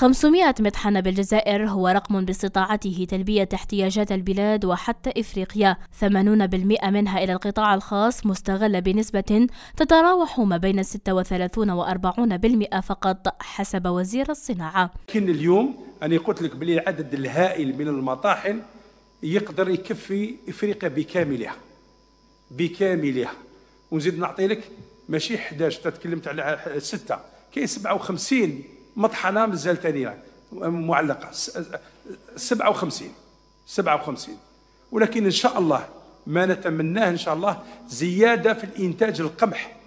500 مطحنة بالجزائر هو رقم باستطاعته تلبية احتياجات البلاد وحتى إفريقيا 80% منها إلى القطاع الخاص مستغلة بنسبة تتراوح ما بين 36 و 40% فقط حسب وزير الصناعة لكن اليوم أنا قلت لك بلي العدد الهائل من المطاحن يقدر يكفي إفريقيا بكاملها بكاملها ونزيد نعطي لك ماشي 11 تكلمت على 6 كاين 57 مطحنه مازال ثانية معلقه 57 57 ولكن ان شاء الله ما نتمناه ان شاء الله زياده في الانتاج القمح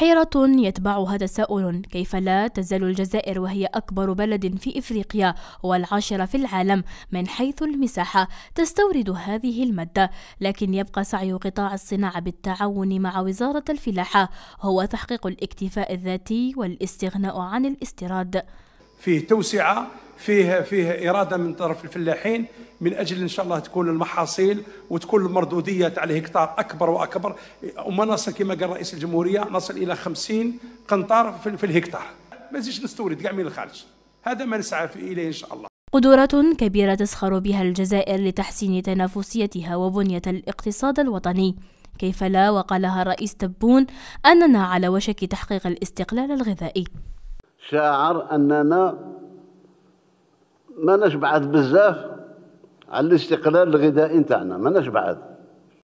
حيرة يتبعها تساؤل كيف لا تزال الجزائر وهي أكبر بلد في إفريقيا والعاشرة في العالم من حيث المساحة تستورد هذه المادة لكن يبقى سعي قطاع الصناعة بالتعاون مع وزارة الفلاحة هو تحقيق الاكتفاء الذاتي والاستغناء عن الاستيراد فيه توسعة فيه فيه اراده من طرف الفلاحين من اجل ان شاء الله تكون المحاصيل وتكون المردوديه تاع الهكتار اكبر واكبر وما نصل كما قال رئيس الجمهوريه نصل الى 50 قنطار في الهكتار ما نزيدش نستورد كاع من الخارج هذا ما نسعى اليه ان شاء الله قدرات كبيرة تسخر بها الجزائر لتحسين تنافسيتها وبنية الاقتصاد الوطني كيف لا وقالها رئيس تبون أننا على وشك تحقيق الاستقلال الغذائي شاعر أننا ما نشبعت بزاف على الاستقلال الغذائي نتاعنا ما نشبعت